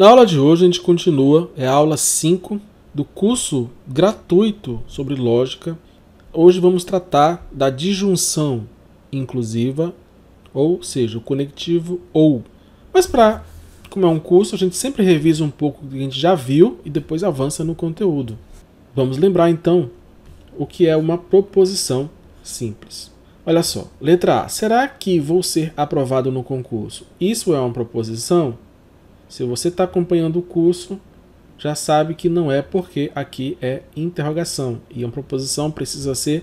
Na aula de hoje a gente continua, é a aula 5 do curso gratuito sobre lógica. Hoje vamos tratar da disjunção inclusiva, ou seja, o conectivo ou. Mas para como é um curso, a gente sempre revisa um pouco o que a gente já viu e depois avança no conteúdo. Vamos lembrar então o que é uma proposição simples. Olha só, letra A. Será que vou ser aprovado no concurso? Isso é uma proposição? Se você está acompanhando o curso, já sabe que não é porque aqui é interrogação e uma proposição precisa ser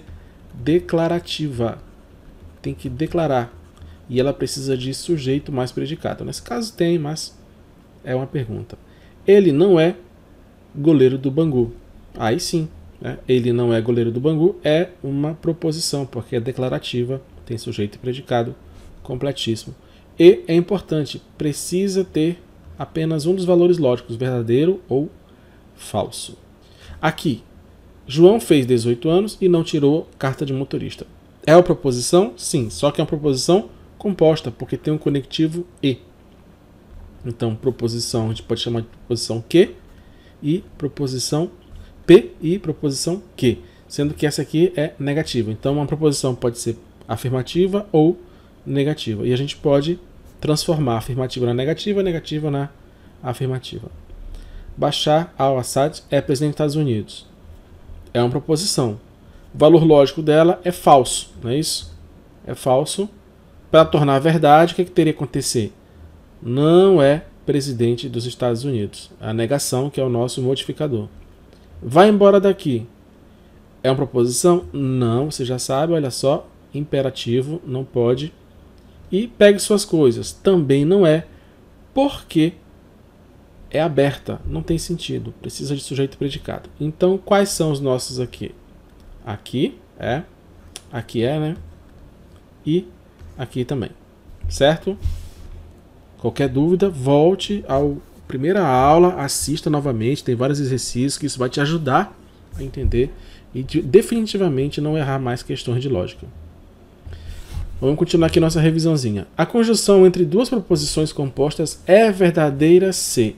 declarativa. Tem que declarar. E ela precisa de sujeito mais predicado. Nesse caso tem, mas é uma pergunta. Ele não é goleiro do Bangu. Aí sim, né? ele não é goleiro do Bangu é uma proposição, porque é declarativa, tem sujeito e predicado completíssimo. E é importante, precisa ter apenas um dos valores lógicos, verdadeiro ou falso. Aqui, João fez 18 anos e não tirou carta de motorista. É uma proposição? Sim, só que é uma proposição composta, porque tem um conectivo e. Então, proposição a gente pode chamar de proposição q e proposição p e proposição q, sendo que essa aqui é negativa. Então, uma proposição pode ser afirmativa ou negativa. E a gente pode transformar a afirmativa na negativa, a negativa na afirmativa. Bashar al-Assad é presidente dos Estados Unidos. É uma proposição. O valor lógico dela é falso, não é isso? É falso. Para tornar verdade, o que, é que teria que acontecer? Não é presidente dos Estados Unidos. A negação, que é o nosso modificador. Vai embora daqui. É uma proposição? Não, você já sabe, olha só, imperativo, não pode e pegue suas coisas. Também não é, porque é aberta, não tem sentido, precisa de sujeito predicado. Então, quais são os nossos aqui? Aqui é, aqui é, né? E aqui também, certo? Qualquer dúvida, volte à primeira aula, assista novamente, tem vários exercícios que isso vai te ajudar a entender e definitivamente não errar mais questões de lógica. Vamos continuar aqui nossa revisãozinha. A conjunção entre duas proposições compostas é verdadeira se.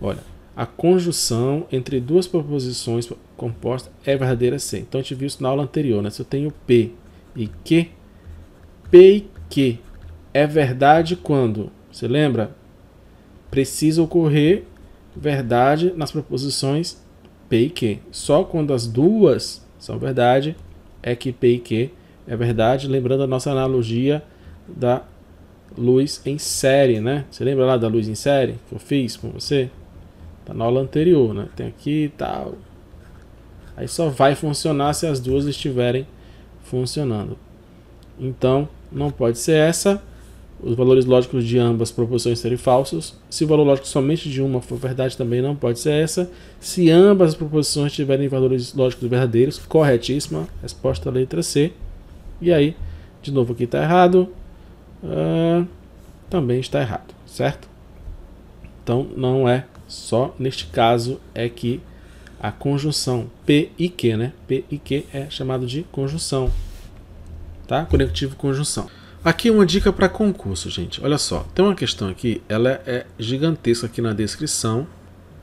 Olha, a conjunção entre duas proposições compostas é verdadeira se. Então a gente viu isso na aula anterior, né? Se eu tenho P e Q, P e Q é verdade quando, você lembra? Precisa ocorrer verdade nas proposições P e Q. Só quando as duas são verdade é que P e Q é verdade. Lembrando a nossa analogia da luz em série, né? Você lembra lá da luz em série que eu fiz com você? Tá na aula anterior, né? Tem aqui e tal. Aí só vai funcionar se as duas estiverem funcionando. Então, não pode ser essa. Os valores lógicos de ambas proposições serem falsos. Se o valor lógico somente de uma for verdade, também não pode ser essa. Se ambas as proposições tiverem valores lógicos verdadeiros, corretíssima. Resposta letra C. E aí, de novo aqui está errado. Uh, também está errado, certo? Então não é só neste caso é que a conjunção P e Q, né? P e Q é chamado de conjunção, tá? Conectivo conjunção. Aqui uma dica para concurso, gente. Olha só, tem uma questão aqui, ela é gigantesca aqui na descrição.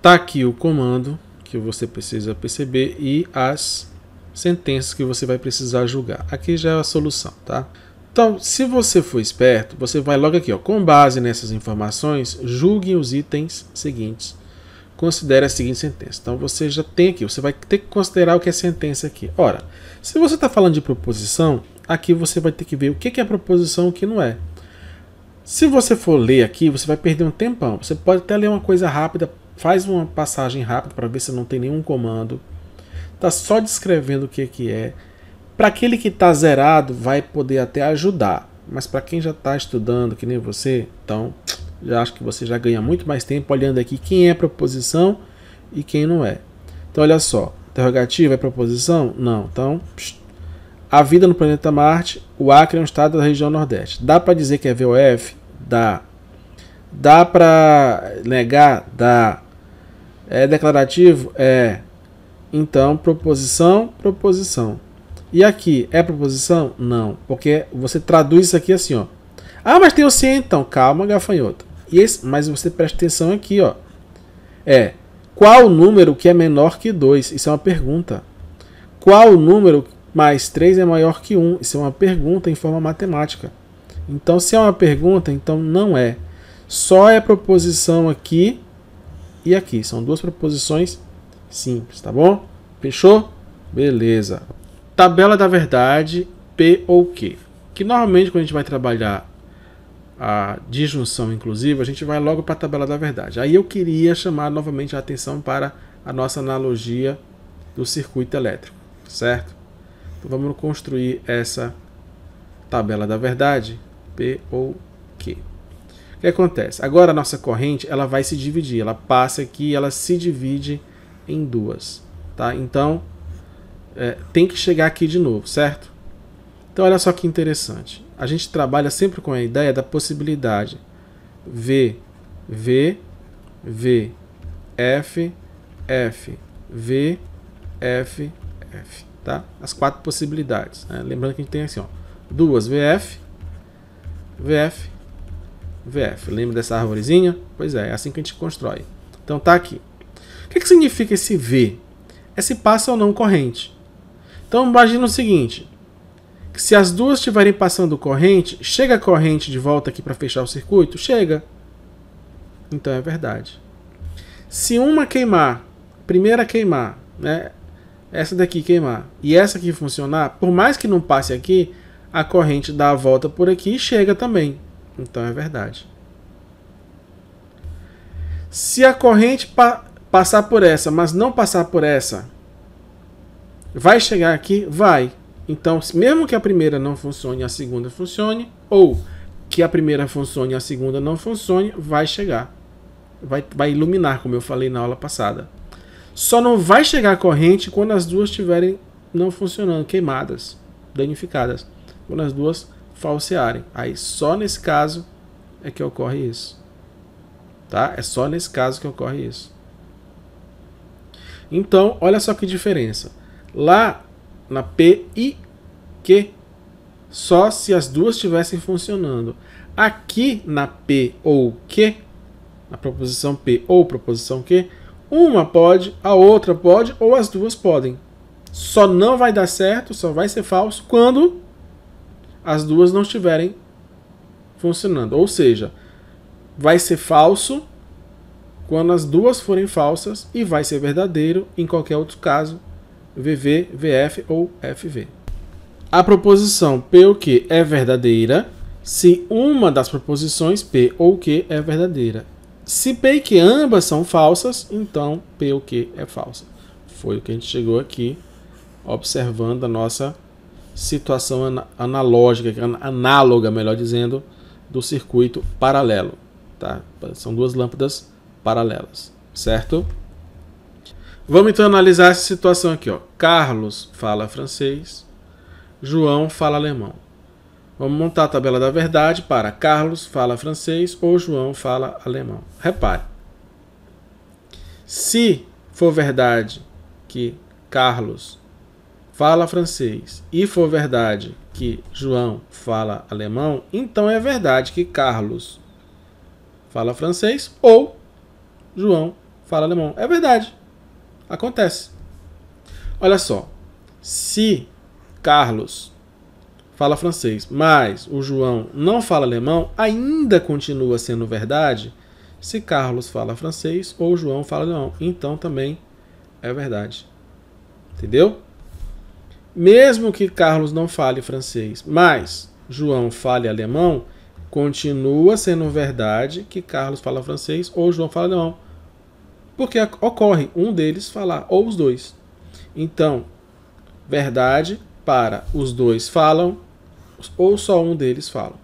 Tá aqui o comando que você precisa perceber e as sentenças que você vai precisar julgar. Aqui já é a solução, tá? Então, se você for esperto, você vai logo aqui, ó, com base nessas informações, julgue os itens seguintes. Considere a seguinte sentença. Então, você já tem aqui, você vai ter que considerar o que é sentença aqui. Ora, se você está falando de proposição, aqui você vai ter que ver o que é proposição e o que não é. Se você for ler aqui, você vai perder um tempão. Você pode até ler uma coisa rápida, faz uma passagem rápida para ver se não tem nenhum comando está só descrevendo o que, que é. Para aquele que está zerado, vai poder até ajudar. Mas para quem já está estudando, que nem você, então já acho que você já ganha muito mais tempo olhando aqui quem é proposição e quem não é. Então olha só, interrogativa é proposição? Não. Então, a vida no planeta Marte, o Acre é um estado da região Nordeste. Dá para dizer que é VOF? Dá. Dá para negar? Dá. É declarativo? É. Então, proposição, proposição. E aqui, é proposição? Não, porque você traduz isso aqui assim, ó. Ah, mas tem o se então. Calma, gafanhoto. E esse, mas você presta atenção aqui, ó. É, qual número que é menor que 2? Isso é uma pergunta. Qual número mais 3 é maior que 1? Um? Isso é uma pergunta em forma matemática. Então, se é uma pergunta, então não é. Só é proposição aqui e aqui. São duas proposições simples, tá bom? Fechou? Beleza. Tabela da verdade, P ou Q. Que normalmente quando a gente vai trabalhar a disjunção inclusiva, a gente vai logo para a tabela da verdade. Aí eu queria chamar novamente a atenção para a nossa analogia do circuito elétrico, certo? Então vamos construir essa tabela da verdade, P ou Q. O que acontece? Agora a nossa corrente ela vai se dividir, ela passa aqui, ela se divide em duas, tá? Então, é, tem que chegar aqui de novo, certo? Então, olha só que interessante. A gente trabalha sempre com a ideia da possibilidade. V, V, V, F, F, V, F, F, tá? As quatro possibilidades. Né? Lembrando que a gente tem assim, ó, duas VF, VF, VF. Lembra dessa árvorezinha? Pois é, é assim que a gente constrói. Então tá aqui. O que, que significa esse V? É se passa ou não corrente. Então imagina o seguinte: que se as duas estiverem passando corrente, chega a corrente de volta aqui para fechar o circuito? Chega. Então é verdade. Se uma queimar, primeira queimar, né? Essa daqui queimar e essa aqui funcionar, por mais que não passe aqui, a corrente dá a volta por aqui e chega também. Então é verdade. Se a corrente passar por essa, mas não passar por essa, vai chegar aqui? Vai. Então, mesmo que a primeira não funcione, a segunda funcione, ou que a primeira funcione e a segunda não funcione, vai chegar. Vai, vai iluminar, como eu falei na aula passada. Só não vai chegar corrente quando as duas estiverem não funcionando, queimadas, danificadas. Quando as duas falsearem. Aí só nesse caso é que ocorre isso. Tá? É só nesse caso que ocorre isso. Então, olha só que diferença. Lá na P e Q, só se as duas estivessem funcionando. Aqui na P ou Q, na proposição P ou proposição Q, uma pode, a outra pode ou as duas podem. Só não vai dar certo, só vai ser falso quando as duas não estiverem funcionando. Ou seja, vai ser falso quando as duas forem falsas e vai ser verdadeiro em qualquer outro caso, VV, VF ou FV. A proposição P ou Q é verdadeira se uma das proposições P ou Q é verdadeira. Se P e Q ambas são falsas, então P ou Q é falsa. Foi o que a gente chegou aqui observando a nossa situação an analógica, an análoga, melhor dizendo, do circuito paralelo. Tá? São duas lâmpadas paralelas, certo? Vamos então analisar essa situação aqui. Ó. Carlos fala francês, João fala alemão. Vamos montar a tabela da verdade para Carlos fala francês ou João fala alemão. Repare, se for verdade que Carlos fala francês e for verdade que João fala alemão, então é verdade que Carlos fala francês ou João fala alemão. É verdade. Acontece. Olha só. Se Carlos fala francês, mas o João não fala alemão, ainda continua sendo verdade se Carlos fala francês ou João fala alemão. Então também é verdade. Entendeu? Mesmo que Carlos não fale francês, mas João fale alemão, continua sendo verdade que Carlos fala francês ou João fala alemão. Porque ocorre um deles falar, ou os dois. Então, verdade para os dois falam, ou só um deles fala.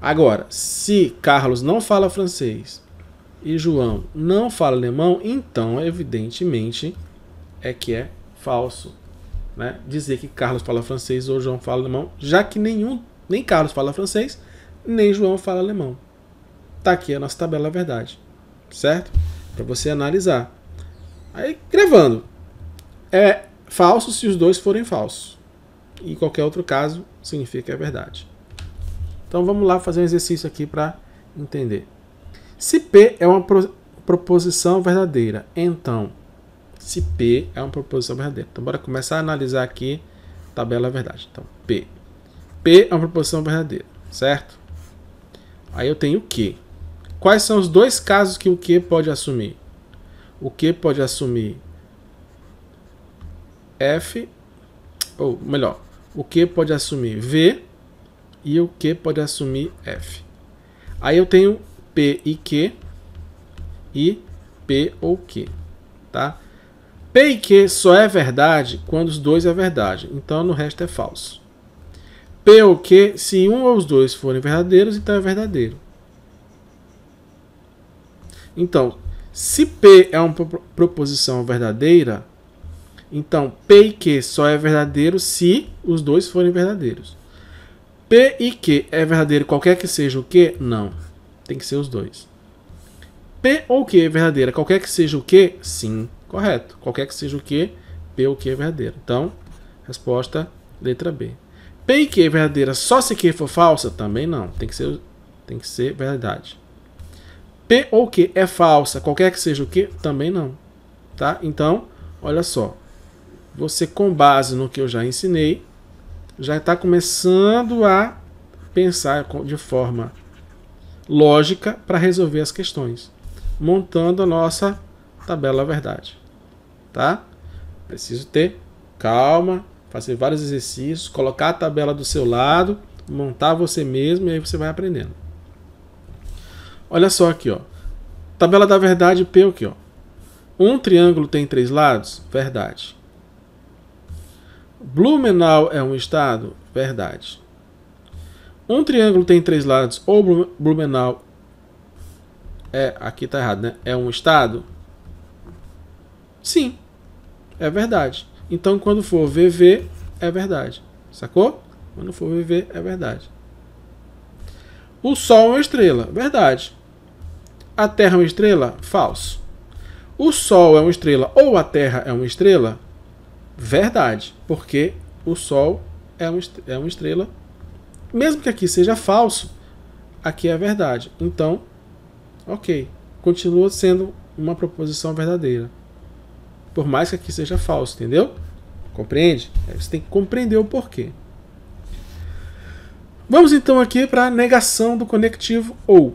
Agora, se Carlos não fala francês e João não fala alemão, então, evidentemente, é que é falso. Né? Dizer que Carlos fala francês ou João fala alemão, já que nenhum, nem Carlos fala francês, nem João fala alemão. Está aqui a nossa tabela verdade, certo? para você analisar. Aí gravando. É falso se os dois forem falsos. Em qualquer outro caso, significa que é verdade. Então vamos lá fazer um exercício aqui para entender. Se P é uma pro proposição verdadeira, então se P é uma proposição verdadeira. Então bora começar a analisar aqui tabela verdade. Então P. P é uma proposição verdadeira, certo? Aí eu tenho o que? Quais são os dois casos que o que pode assumir? O que pode assumir F, ou melhor, o que pode assumir V e o que pode assumir F. Aí eu tenho P e Q e P ou Q, tá? P e Q só é verdade quando os dois é verdade, então no resto é falso. P ou Q, se um ou os dois forem verdadeiros, então é verdadeiro. Então, se P é uma proposição verdadeira, então P e Q só é verdadeiro se os dois forem verdadeiros. P e Q é verdadeiro qualquer que seja o Q? Não. Tem que ser os dois. P ou Q é verdadeira qualquer que seja o Q? Sim. Correto. Qualquer que seja o Q, P ou Q é verdadeiro. Então, resposta letra B. P e Q é verdadeira só se Q for falsa? Também não. Tem que ser, tem que ser verdade. P ou Q é falsa, qualquer que seja o Q, também não. Tá? Então, olha só. Você, com base no que eu já ensinei, já está começando a pensar de forma lógica para resolver as questões, montando a nossa tabela verdade. Tá? Preciso ter calma, fazer vários exercícios, colocar a tabela do seu lado, montar você mesmo e aí você vai aprendendo. Olha só aqui, ó. Tabela da verdade P aqui, ó. Um triângulo tem três lados? Verdade. Blumenau é um estado? Verdade. Um triângulo tem três lados ou Blumenau é, aqui tá errado, né? É um estado? Sim. É verdade. Então quando for VV é verdade. Sacou? Quando for VV é verdade. O sol é uma estrela, verdade. A Terra é uma estrela? Falso. O Sol é uma estrela ou a Terra é uma estrela? Verdade, porque o Sol é uma é estrela, mesmo que aqui seja falso, aqui é verdade. Então, ok, continua sendo uma proposição verdadeira. Por mais que aqui seja falso, entendeu? Compreende? É, você tem que compreender o porquê. Vamos então aqui para a negação do conectivo ou.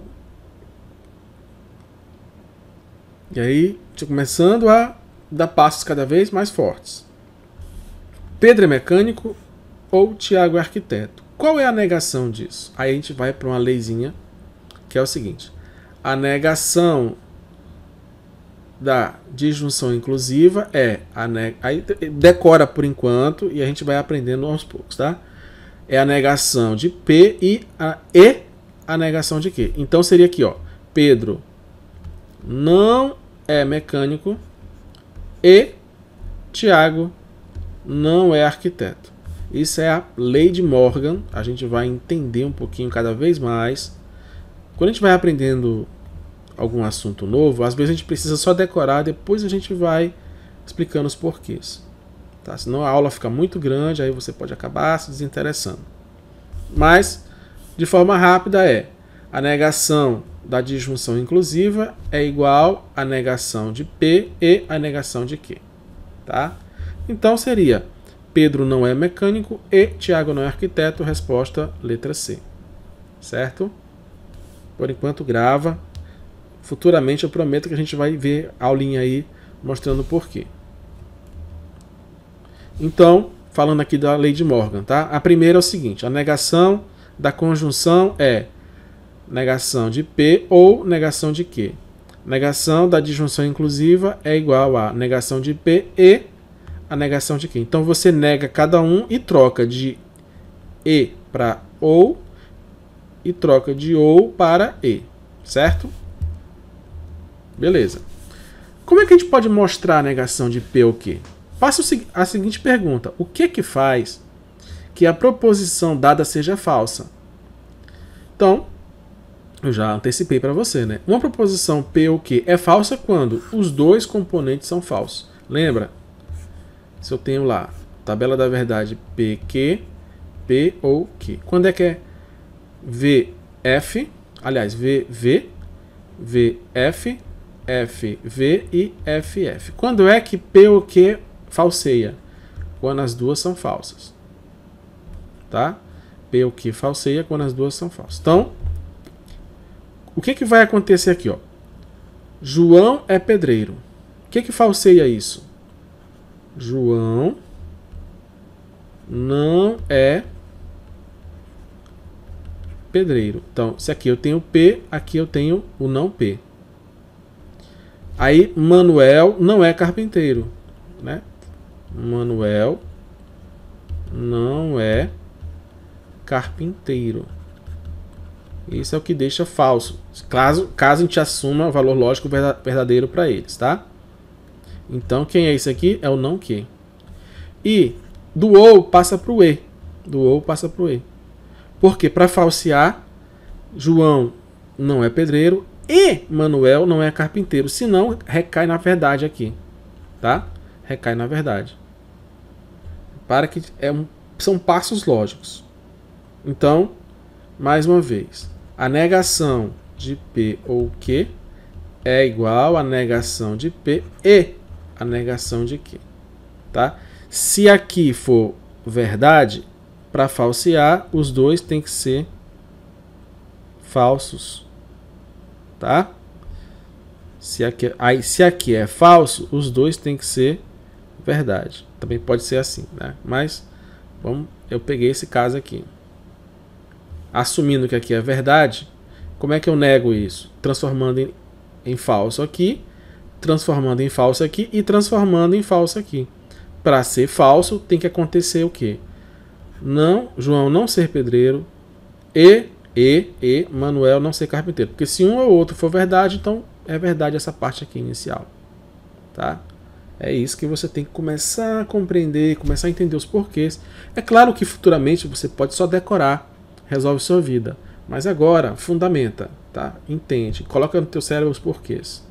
E aí, começando a dar passos cada vez mais fortes. Pedro é mecânico ou Tiago é arquiteto? Qual é a negação disso? Aí a gente vai para uma leizinha que é o seguinte: a negação da disjunção inclusiva é a neg... aí decora por enquanto e a gente vai aprendendo aos poucos, tá? É a negação de P e a, e a negação de Q. Então seria aqui, ó. Pedro não é mecânico e Tiago não é arquiteto. Isso é a lei de Morgan. A gente vai entender um pouquinho cada vez mais. Quando a gente vai aprendendo algum assunto novo, às vezes a gente precisa só decorar, depois a gente vai explicando os porquês. Tá? Senão a aula fica muito grande, aí você pode acabar se desinteressando. Mas, de forma rápida, é a negação da disjunção inclusiva é igual à negação de P e à negação de Q. Tá? Então seria Pedro não é mecânico e Tiago não é arquiteto, resposta letra C. Certo? Por enquanto grava. Futuramente eu prometo que a gente vai ver a aulinha aí mostrando o porquê. Então, falando aqui da lei de Morgan, tá? A primeira é o seguinte, a negação da conjunção é negação de P ou negação de Q. Negação da disjunção inclusiva é igual a negação de P e a negação de Q. Então você nega cada um e troca de E para ou e troca de ou para E, certo? Beleza. Como é que a gente pode mostrar a negação de P ou Q? Faça a seguinte pergunta: o que que faz que a proposição dada seja falsa? Então, eu já antecipei para você, né? Uma proposição P ou Q é falsa quando os dois componentes são falsos. Lembra? Se eu tenho lá tabela da verdade PQ, P ou Q. Quando é que é VF, aliás, VV, VF, FV e FF. Quando é que P ou Q falseia? Quando as duas são falsas. Tá? P ou Q falseia quando as duas são falsas. Então, o que, que vai acontecer aqui? Ó? João é pedreiro. O que, que falseia isso? João não é pedreiro. Então, se aqui eu tenho P, aqui eu tenho o não P. Aí, Manuel não é carpinteiro, né? Manuel não é carpinteiro. Isso é o que deixa falso, caso, caso a gente assuma o valor lógico verdadeiro para eles, tá? Então, quem é isso aqui? É o não que. E do ou passa para o e. Do ou passa para o e. Porque para falsear, João não é pedreiro e Manuel não é carpinteiro. Senão, recai na verdade aqui, tá? Recai na verdade. Para que é um, são passos lógicos. Então, mais uma vez, a negação de P ou Q é igual à negação de P e a negação de Q. Tá? Se aqui for verdade, para falsear, os dois têm que ser falsos. Tá? Se aqui, aí, se aqui é falso, os dois têm que ser verdade. Também pode ser assim, né? Mas vamos, eu peguei esse caso aqui assumindo que aqui é verdade, como é que eu nego isso? Transformando em, em falso aqui, transformando em falso aqui e transformando em falso aqui. Para ser falso, tem que acontecer o quê? Não, João não ser pedreiro e e e Manuel não ser carpinteiro, porque se um ou outro for verdade, então é verdade essa parte aqui inicial, tá? É isso que você tem que começar a compreender, começar a entender os porquês. É claro que futuramente você pode só decorar resolve sua vida. Mas agora, fundamenta, tá? Entende, coloca no teu cérebro os porquês.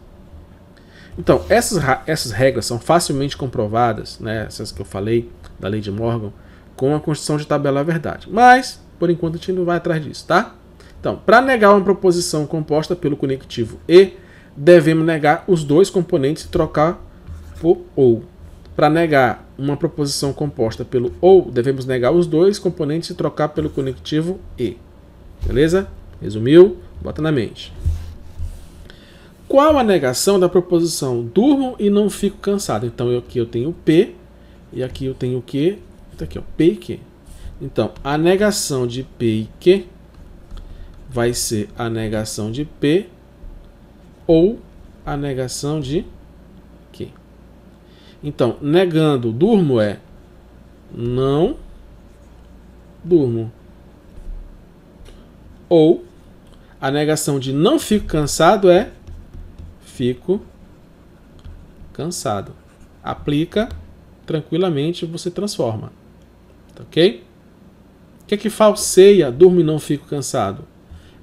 Então, essas, essas regras são facilmente comprovadas, né, essas que eu falei, da lei de Morgan, com a construção de tabela verdade. Mas, por enquanto, a gente não vai atrás disso, tá? Então, para negar uma proposição composta pelo conectivo e, devemos negar os dois componentes e trocar por ou. Para negar uma proposição composta pelo ou, devemos negar os dois componentes e trocar pelo conectivo e. Beleza? Resumiu? Bota na mente. Qual a negação da proposição durmo e não fico cansado? Então aqui eu tenho P e aqui eu tenho Q. Tá aqui, ó, P e Q. Então, a negação de P e Q vai ser a negação de P ou a negação de então, negando, durmo é não durmo. Ou a negação de não fico cansado é fico cansado. Aplica tranquilamente, você transforma. Tá ok? O que é que falseia durmo e não fico cansado?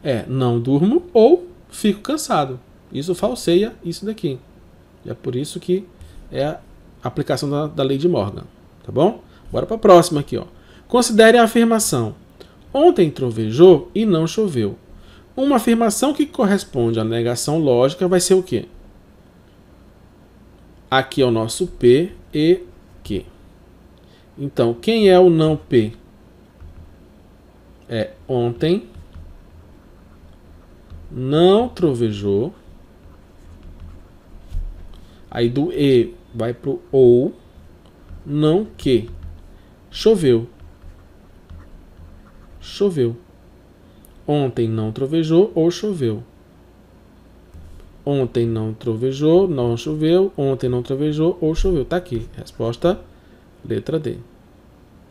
É não durmo ou fico cansado. Isso falseia isso daqui. E é por isso que é aplicação da, da lei de Morgan. Tá bom? Bora para a próxima aqui. Ó. Considere a afirmação. Ontem trovejou e não choveu. Uma afirmação que corresponde à negação lógica vai ser o quê? Aqui é o nosso P e Q. Então, quem é o não P? É ontem não trovejou. Aí do E vai pro ou, não que. Choveu. Choveu. Ontem não trovejou ou choveu. Ontem não trovejou, não choveu. Ontem não trovejou ou choveu. Tá aqui. Resposta, letra D.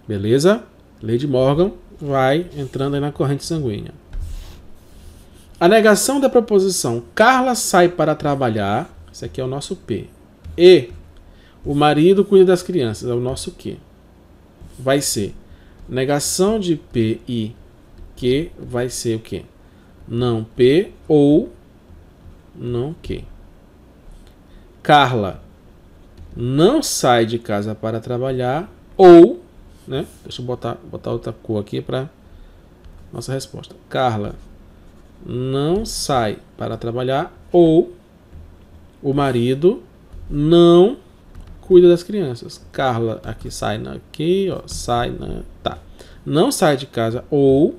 Beleza? Lady Morgan vai entrando aí na corrente sanguínea. A negação da proposição Carla sai para trabalhar. Esse aqui é o nosso P. E o marido cuida das crianças. É o nosso que. Vai ser negação de P e que vai ser o que? Não P ou não que. Carla não sai de casa para trabalhar ou, né? Deixa eu botar, botar outra cor aqui para nossa resposta. Carla não sai para trabalhar ou o marido não cuida das crianças. Carla aqui sai na aqui, ó, sai na tá. Não sai de casa ou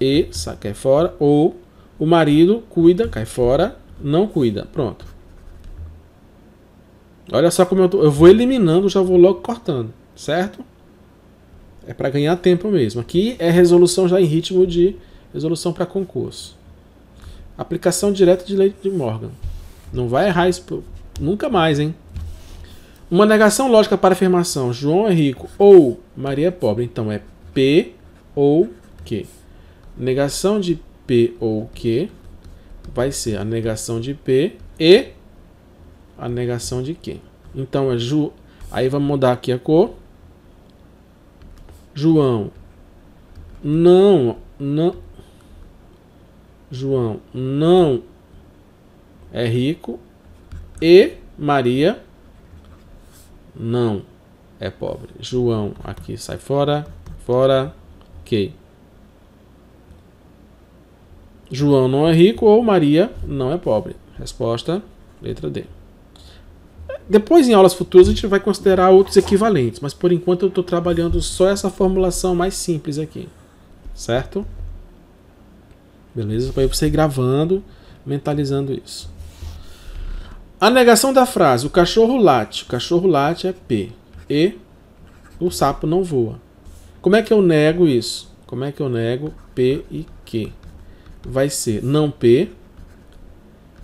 e sai cai fora ou o marido cuida, cai fora, não cuida. Pronto. Olha só como eu tô, eu vou eliminando, já vou logo cortando, certo? É para ganhar tempo mesmo. Aqui é resolução já em ritmo de resolução para concurso. Aplicação direta de lei de Morgan. Não vai errar isso nunca mais, hein? Uma negação lógica para a afirmação João é rico ou Maria é pobre. Então é P ou Q. Negação de P ou Q vai ser a negação de P e a negação de Q. Então é Ju. Aí vamos mudar aqui a cor. João não não João não é rico e Maria não é pobre. João aqui sai fora, fora, ok. João não é rico ou Maria não é pobre. Resposta, letra D. Depois, em aulas futuras, a gente vai considerar outros equivalentes, mas por enquanto eu estou trabalhando só essa formulação mais simples aqui, certo? Beleza? Para você ir gravando, mentalizando isso. A negação da frase, o cachorro late, o cachorro late é P. E o sapo não voa. Como é que eu nego isso? Como é que eu nego P e Q? Vai ser não P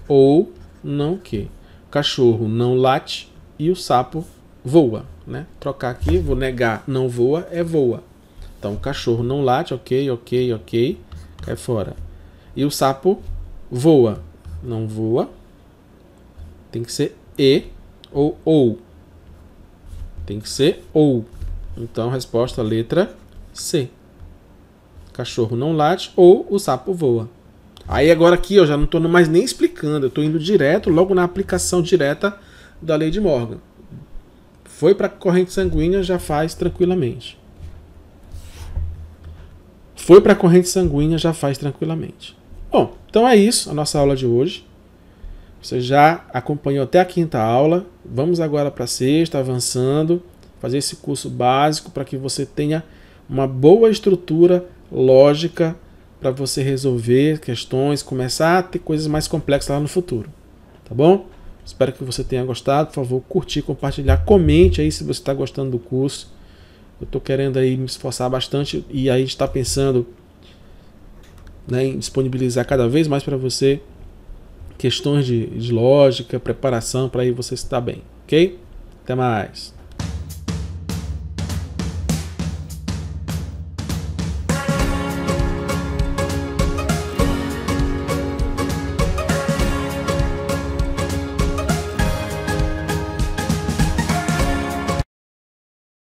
ou não Q. O cachorro não late e o sapo voa. Né? Trocar aqui, vou negar não voa, é voa. Então o cachorro não late, ok, ok, ok, cai fora. E o sapo voa, não voa, tem que ser e ou ou. Tem que ser ou. Então, resposta letra C. Cachorro não late ou o sapo voa. Aí agora aqui eu já não estou mais nem explicando, eu estou indo direto, logo na aplicação direta da lei de Morgan. Foi para a corrente sanguínea, já faz tranquilamente. Foi para a corrente sanguínea, já faz tranquilamente. Bom, então é isso a nossa aula de hoje. Você já acompanhou até a quinta aula. Vamos agora para a sexta, avançando, fazer esse curso básico para que você tenha uma boa estrutura lógica para você resolver questões, começar a ter coisas mais complexas lá no futuro. Tá bom? Espero que você tenha gostado. Por favor, curtir, compartilhar, comente aí se você está gostando do curso. Eu estou querendo aí me esforçar bastante e aí está pensando né, em disponibilizar cada vez mais para você questões de, de lógica, preparação, para aí você estar bem, ok? Até mais!